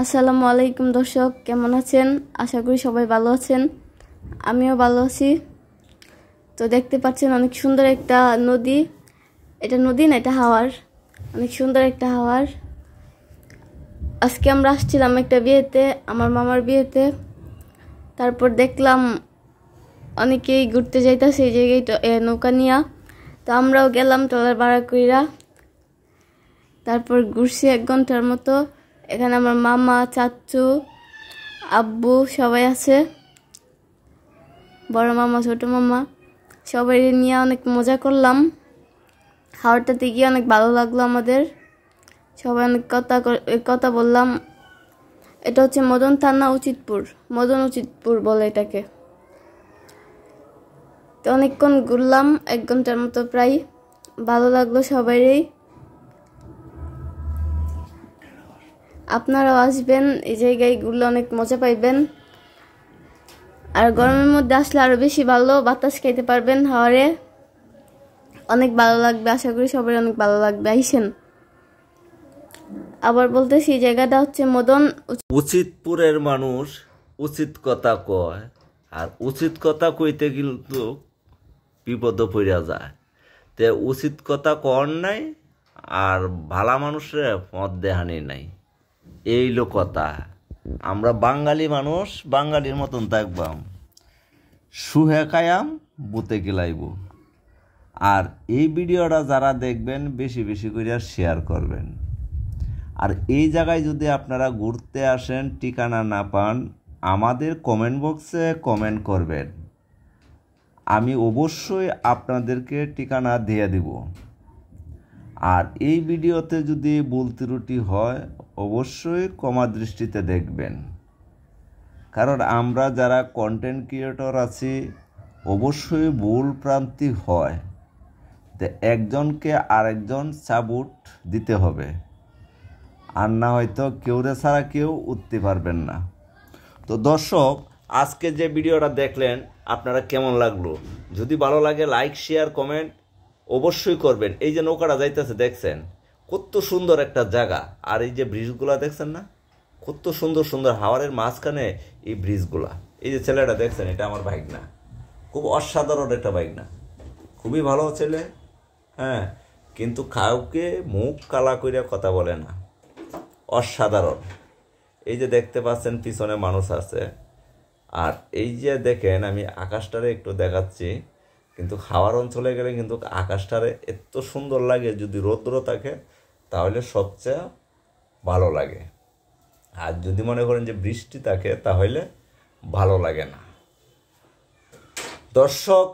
আসসালামু আলাইকুম দর্শক কেমন আছেন আশা করি সবাই ভালো আছেন আমিও ভালো আছি তো দেখতে পাচ্ছেন অনেক সুন্দর একটা নদী এটা নদী না এটা হাওয়ার অনেক সুন্দর একটা হাওয়ার আজকে আমরা আসছিলাম একটা বিয়েতে আমার মামার বিয়েতে তারপর দেখলাম অনেকেই ঘুরতে যাইতাছে এই জায়গায় নৌকা নিয়া তো আমরাও গেলাম টলার ভাড়া করিরা তারপর ঘুরছি এক ঘন্টার মতো এখানে আমার মামা চাচু আব্বু সবাই আছে বড় মামা ছোট মামা সবাই নিয়ে অনেক মজা করলাম হাওড়টাতে গিয়ে অনেক ভালো লাগলো আমাদের সবাই অনেক কথা কথা বললাম এটা হচ্ছে মদন থানা উচিতপুর মদন উচিতপুর বলে এটাকে তো অনেকক্ষণ ঘুরলাম এক ঘন্টার মতো প্রায় ভালো লাগলো সবাইরই আপনারাও আসবেন এই জায়গায় ঘুরলে অনেক মজা পাইবেন আর গরমের মধ্যে আসলে আরও বেশি ভালো বাতাস খাইতে পারবেন হাওয়ারে অনেক ভালো লাগবে আশা করি সবাই অনেক ভালো লাগবে আইসেন আবার বলতে সেই জায়গাটা হচ্ছে মদন উচিতপুরের মানুষ উচিত কথা কয় আর উচিত কথা কইতে কিন্তু বিপদ পড়িয়া যায় তে উচিত কথা কর নাই আর ভালা মানুষের পথ দেহানি নাই এই লোকতা আমরা বাঙালি মানুষ বাঙালির মতন থাকবাম সুহে কায়াম বুতে গেলাইব আর এই ভিডিওটা যারা দেখবেন বেশি বেশি করে শেয়ার করবেন আর এই জায়গায় যদি আপনারা ঘুরতে আসেন ঠিকানা না পান আমাদের কমেন্ট বক্সে কমেন্ট করবেন আমি অবশ্যই আপনাদেরকে ঠিকানা দিয়ে দেবো আর এই ভিডিওতে যদি ভুল ত্রুটি হয় অবশ্যই কমা দৃষ্টিতে দেখবেন কারণ আমরা যারা কন্টেন্ট ক্রিয়েটর আছি অবশ্যই ভুল প্রান্তি হয় তো একজনকে আরেকজন সাবুট দিতে হবে আর না হয়তো কেউরে ছাড়া কেউ উঠতে পারবেন না তো দর্শক আজকে যে ভিডিওটা দেখলেন আপনারা কেমন লাগলো যদি ভালো লাগে লাইক শেয়ার কমেন্ট অবশ্যই করবেন এই যে নৌকাটা যাইতেছে দেখছেন কত সুন্দর একটা জায়গা আর এই যে ব্রিজগুলা দেখছেন না কত সুন্দর সুন্দর হাওয়ারের মাঝখানে এই ব্রিজগুলা এই যে ছেলেটা দেখছেন এটা আমার বাইক না খুব অসাধারণ একটা বাইক না খুবই ভালো ছেলে হ্যাঁ কিন্তু কাউকে মুখ কালা করিয়া কথা বলে না অসাধারণ এই যে দেখতে পাচ্ছেন পিছনে মানুষ আছে আর এই যে দেখেন আমি আকাশটারে একটু দেখাচ্ছি কিন্তু হাওয়ার অঞ্চলে গেলে কিন্তু আকাশটারে এত সুন্দর লাগে যদি রৌদ্র থাকে তাহলে সবচেয়ে ভালো লাগে আর যদি মনে করেন যে বৃষ্টি থাকে তাহলে ভালো লাগে না দর্শক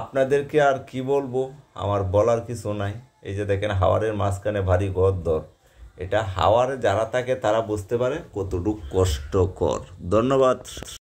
আপনাদেরকে আর কি বলবো আমার বলার কিছু নাই এই যে দেখেন হাওয়ারের মাঝখানে ভারী ঘর এটা হাওয়ারে যারা থাকে তারা বুঝতে পারে কতটুক কষ্টকর ধন্যবাদ